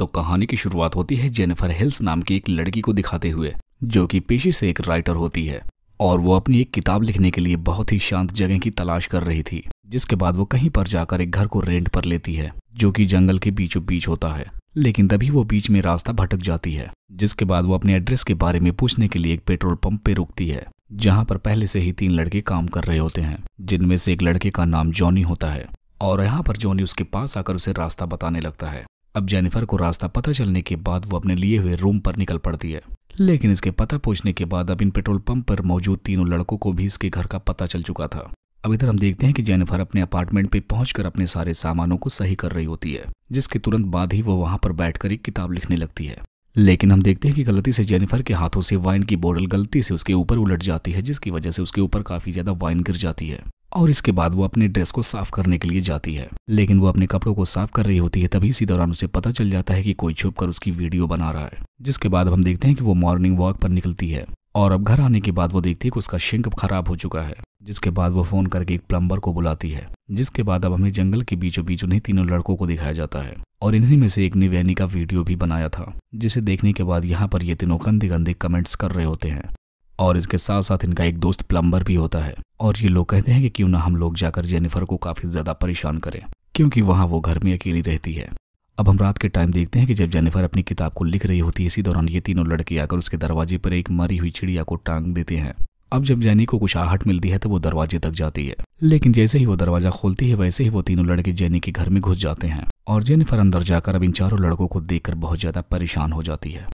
तो कहानी की शुरुआत होती है जेनिफर हिल्स नाम की एक लड़की को दिखाते हुए जो कि पेशे से एक राइटर होती है और वो अपनी एक किताब लिखने के लिए बहुत ही शांत जगह की तलाश कर रही थी जिसके बाद वो कहीं पर जाकर एक घर को रेंट पर लेती है जो कि जंगल के बीचों बीच होता है लेकिन तभी वो बीच में रास्ता भटक जाती है जिसके बाद वो अपने एड्रेस के बारे में पूछने के लिए एक पेट्रोल पंप पे रुकती है जहाँ पर पहले से ही तीन लड़के काम कर रहे होते हैं जिनमें से एक लड़के का नाम जॉनी होता है और यहाँ पर जॉनी उसके पास आकर उसे रास्ता बताने लगता है अब जेनिफर को रास्ता पता चलने के बाद वो अपने लिए हुए रूम पर निकल पड़ती है लेकिन इसके पता पहुंचने के बाद अब इन पेट्रोल पंप पर मौजूद तीनों लड़कों को भी इसके घर का पता चल चुका था अब इधर हम देखते हैं कि जेनिफर अपने अपार्टमेंट पे पहुंचकर अपने सारे सामानों को सही कर रही होती है जिसके तुरंत बाद ही वो वहां पर बैठकर एक किताब लिखने लगती है लेकिन हम देखते हैं कि गलती से जेनिफर के हाथों से वाइन की बोतल गलती से उसके ऊपर उलट जाती है जिसकी वजह से उसके ऊपर काफ़ी ज़्यादा वाइन गिर जाती है और इसके बाद वो अपने ड्रेस को साफ करने के लिए जाती है लेकिन वो अपने कपड़ों को साफ कर रही होती है तभी इसी दौरान उसे पता चल जाता है कि कोई छुप कर उसकी वीडियो बना रहा है जिसके बाद हम देखते हैं कि वो मॉर्निंग वॉक पर निकलती है और अब घर आने के बाद वो देखती है कि उसका शिंक खराब हो चुका है जिसके बाद वो फोन करके एक प्लम्बर को बुलाती है जिसके बाद अब हमें जंगल के बीचों बीच उन्हें तीनों लड़कों को दिखाया जाता है और इन्हीं में से एक ने वैनी का वीडियो भी बनाया था जिसे देखने के बाद यहाँ पर ये तीनों गंदे गंदे कमेंट्स कर रहे होते हैं और इसके साथ साथ इनका एक दोस्त प्लम्बर भी होता है और ये लोग कहते हैं कि क्यों ना हम लोग जाकर जेनिफर को काफ़ी ज़्यादा परेशान करें क्योंकि वहां वो घर में अकेली रहती है अब हम रात के टाइम देखते हैं कि जब जेनिफर अपनी किताब को लिख रही होती है इसी दौरान ये तीनों लड़के आकर उसके दरवाजे पर एक मरी हुई चिड़िया को टांग देते हैं अब जब जैनी को कुछ आहट मिलती है तो वो दरवाजे तक जाती है लेकिन जैसे ही वो दरवाजा खोलती है वैसे ही वो तीनों लड़के जैनी के घर में घुस जाते हैं और जेनिफर अंदर जाकर अब इन चारों लड़कों को देखकर बहुत ज्यादा परेशान हो जाती है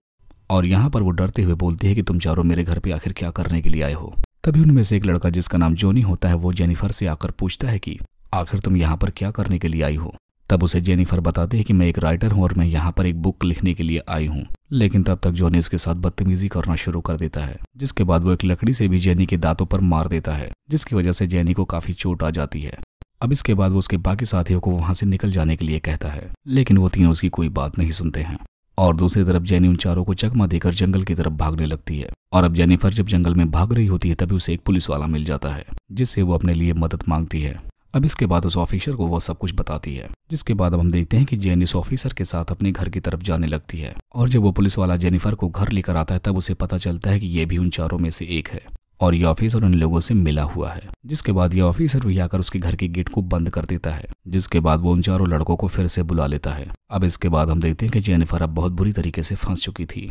और यहाँ पर वो डरते हुए बोलती है कि तुम चारों मेरे घर पे आखिर क्या करने के लिए आए हो तभी उनमें से एक लड़का जिसका नाम जोनी होता है वो जेनिफर से आकर पूछता है कि आखिर तुम यहाँ पर क्या करने के लिए आई हो तब उसे जेनिफर बताते हैं कि मैं एक राइटर हूँ और मैं यहाँ पर एक बुक लिखने के लिए आई हूँ लेकिन तब तक जोनी उसके साथ बदतमीजी करना शुरू कर देता है जिसके बाद वो एक लकड़ी से भी जेनी के दांतों पर मार देता है जिसकी वजह से जेनी को काफी चोट आ जाती है अब इसके बाद वो उसके बाकी साथियों को वहां से निकल जाने के लिए कहता है लेकिन वो तीनों उसकी कोई बात नहीं सुनते हैं और दूसरी तरफ जैनी उन चारों को चकमा देकर जंगल की तरफ भागने लगती है और अब जेनिफर जब जंगल में भाग रही होती है तभी उसे एक पुलिस वाला मिल जाता है जिससे वो अपने लिए मदद मांगती है अब इसके बाद उस ऑफिसर को वो सब कुछ बताती है जिसके बाद अब हम देखते हैं कि जेन इस ऑफिसर के साथ अपने घर की तरफ जाने लगती है और जब वो पुलिस वाला जेनिफर को घर लेकर आता है तब उसे पता चलता है कि ये भी उन चारों में से एक है और ये ऑफिसर उन लोगों से मिला हुआ है जिसके बाद ये ऑफिसर भी आकर उसके घर के गेट को बंद कर देता है जिसके बाद वो उन चारों लड़कों को फिर से बुला लेता है अब इसके बाद हम देखते हैं कि जेनिफर अब बहुत बुरी तरीके से फंस चुकी थी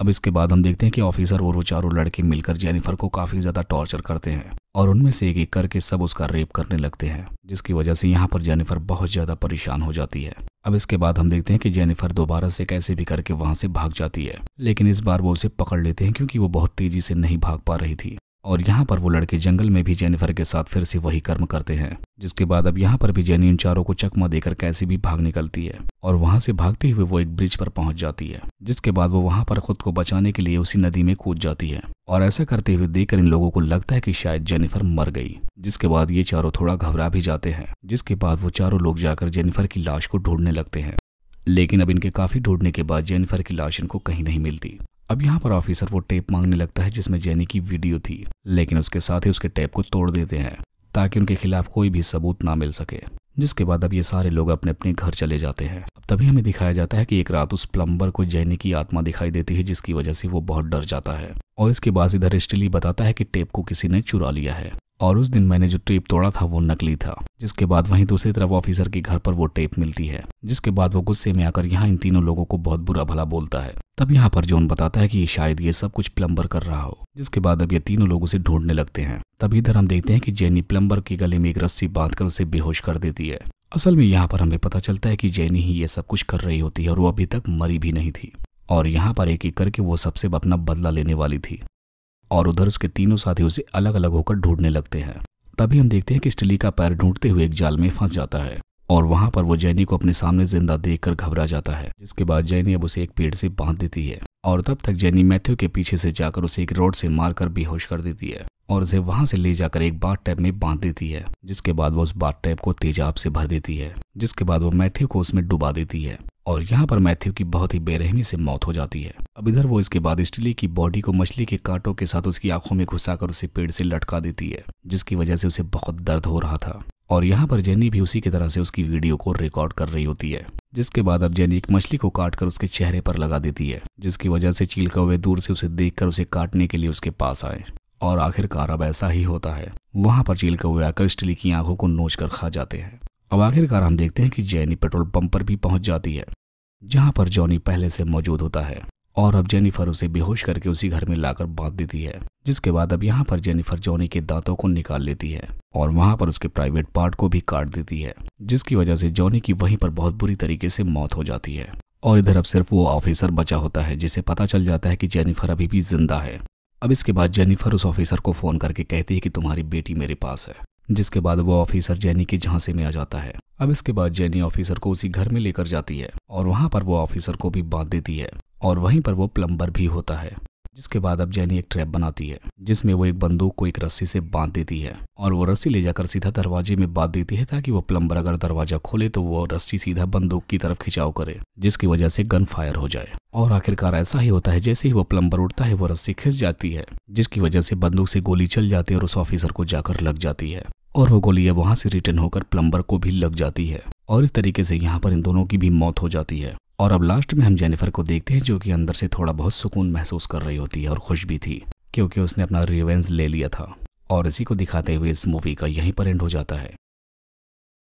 अब इसके बाद हम देखते हैं कि ऑफिसर और वो चारों लड़के मिलकर जेनिफर को काफ़ी ज़्यादा टॉर्चर करते हैं और उनमें से एक एक करके सब उसका रेप करने लगते हैं जिसकी वजह से यहाँ पर जेनिफर बहुत ज़्यादा परेशान हो जाती है अब इसके बाद हम देखते हैं कि जेनिफर दोबारा से कैसे भी करके वहाँ से भाग जाती है लेकिन इस बार वो उसे पकड़ लेते हैं क्योंकि वो बहुत तेज़ी से नहीं भाग पा रही थी और यहाँ पर वो लड़के जंगल में भी जेनिफर के साथ फिर से वही कर्म करते हैं जिसके बाद अब यहाँ पर भी जेनी उन चारों को चकमा देकर कैसे भी भाग निकलती है और वहां से भागते हुए वो एक ब्रिज पर पहुंच जाती है जिसके बाद वो वहां पर खुद को बचाने के लिए उसी नदी में कूद जाती है और ऐसा करते हुए देखकर इन लोगों को लगता है कि शायद जेनिफर मर गई जिसके बाद ये चारों थोड़ा घबरा भी जाते हैं जिसके बाद वो चारों लोग जाकर जेनिफर की लाश को ढूंढने लगते हैं लेकिन अब इनके काफी ढूंढने के बाद जेनिफर की लाश इनको कहीं नहीं मिलती अब यहाँ पर ऑफिसर वो टेप मांगने लगता है जिसमें जैनी की वीडियो थी लेकिन उसके साथ ही उसके टेप को तोड़ देते हैं ताकि उनके खिलाफ कोई भी सबूत ना मिल सके जिसके बाद अब ये सारे लोग अपने अपने घर चले जाते हैं अब तभी हमें दिखाया जाता है कि एक रात उस प्लम्बर को जैनी की आत्मा दिखाई देती है जिसकी वजह से वो बहुत डर जाता है और इसके बाद इधर स्टिली बताता है कि टेप को किसी ने चुरा लिया है और उस दिन मैंने जो टेप तोड़ा था वो नकली था जिसके बाद वहीं दूसरी तरफ ऑफिसर के घर पर वो टेप मिलती है जिसके बाद वो गुस्से में आकर यहाँ इन तीनों लोगों को बहुत बुरा भला बोलता है तब यहाँ पर जोन बताता है कि शायद ये सब कुछ प्लम्बर कर रहा हो जिसके बाद अब ये तीनों लोग उसे ढूंढने लगते हैं तब इधर हम देखते हैं कि जैनी प्लम्बर के गले में एक रस्सी बांधकर उसे बेहोश कर देती है असल में यहाँ पर हमें पता चलता है कि जैनी ही ये सब कुछ कर रही होती है और वो अभी तक मरी भी नहीं थी और यहाँ पर एक एक करके वो सबसे अपना बदला लेने वाली थी और उधर उसके तीनों साथी उसे अलग अलग होकर ढूंढने लगते हैं तभी हम देखते हैं कि स्टिली का पैर ढूंढते हुए एक जाल में फंस जाता है और वहां पर वो जैनी को अपने सामने जिंदा देख घबरा जाता है जिसके बाद जैनी अब उसे एक पेड़ से बांध देती है और तब तक जैनी मैथ्यू के पीछे से जाकर उसे एक रोड से मारकर बेहोश कर देती है और उसे वहां से ले जाकर एक बाथ टैब में बांध देती है जिसके बाद वो उस बाथ टैब को तेजाब से भर देती है जिसके बाद वो मैथ्यू को उसमें डुबा देती है और यहाँ पर मैथ्यू की बहुत ही बेरहमी से मौत हो जाती है अब इधर वो इसके बाद स्टिली की बॉडी को मछली के कांटों के साथ उसकी आंखों में घुसाकर उसे पेड़ से लटका देती है जिसकी वजह से उसे बहुत दर्द हो रहा था और यहाँ पर जेनी भी उसी की तरह से उसकी वीडियो को रिकॉर्ड कर रही होती है जिसके बाद अब जेनी एक मछली को काट कर उसके चेहरे पर लगा देती है जिसकी वजह से चीलका हुए दूर से उसे कर उसे काटने के लिए उसके पास आए और आखिरकार अब ऐसा ही होता है वहां पर चीलका हुए आकर स्टिली की आंखों को नोच कर खा जाते हैं अब आखिरकार हम देखते हैं कि जैनी पेट्रोल पंप पर भी पहुंच जाती है जहां पर जॉनी पहले से मौजूद होता है और अब जेनिफर उसे बेहोश करके उसी घर में लाकर बांध देती है जिसके बाद अब यहाँ पर जेनिफर जॉनी के दांतों को निकाल लेती है और वहाँ पर उसके प्राइवेट पार्ट को भी काट देती है जिसकी वजह से जॉनी की वहीं पर बहुत बुरी तरीके से मौत हो जाती है और इधर अब सिर्फ वो ऑफिसर बचा होता है जिसे पता चल जाता है कि जेनिफर अभी भी जिंदा है अब इसके बाद जेनिफर उस ऑफिसर को फ़ोन करके कहती है कि तुम्हारी बेटी मेरे पास है जिसके बाद वो ऑफिसर जैनी के झांसे में आ जाता है अब इसके बाद जैनी ऑफिसर को उसी घर में लेकर जाती है और वहां पर वो ऑफिसर को भी बांध देती है और वहीं पर वो प्लम्बर भी होता है जिसके बाद अब जैनी एक ट्रैप बनाती है जिसमें वो एक बंदूक को एक रस्सी से बांध देती है और वो रस्सी ले जाकर सीधा दरवाजे में बांध देती है ताकि वो प्लम्बर अगर दरवाजा खोले तो वो रस्सी सीधा बंदूक की तरफ खिंचाव करे जिसकी वजह से गन फायर हो जाए और आखिरकार ऐसा ही होता है जैसे ही वो प्लम्बर उठता है वो रस्सी खिंच जाती है जिसकी वजह से बंदूक से गोली चल जाती है और उस ऑफिसर को जाकर लग जाती है और वो गोलियाँ वहाँ से रिटर्न होकर प्लम्बर को भी लग जाती है और इस तरीके से यहाँ पर इन दोनों की भी मौत हो जाती है और अब लास्ट में हम जेनिफर को देखते हैं जो कि अंदर से थोड़ा बहुत सुकून महसूस कर रही होती है और खुश भी थी क्योंकि उसने अपना रिवेंज ले लिया था और इसी को दिखाते हुए इस मूवी का यहीं पर एंड हो जाता है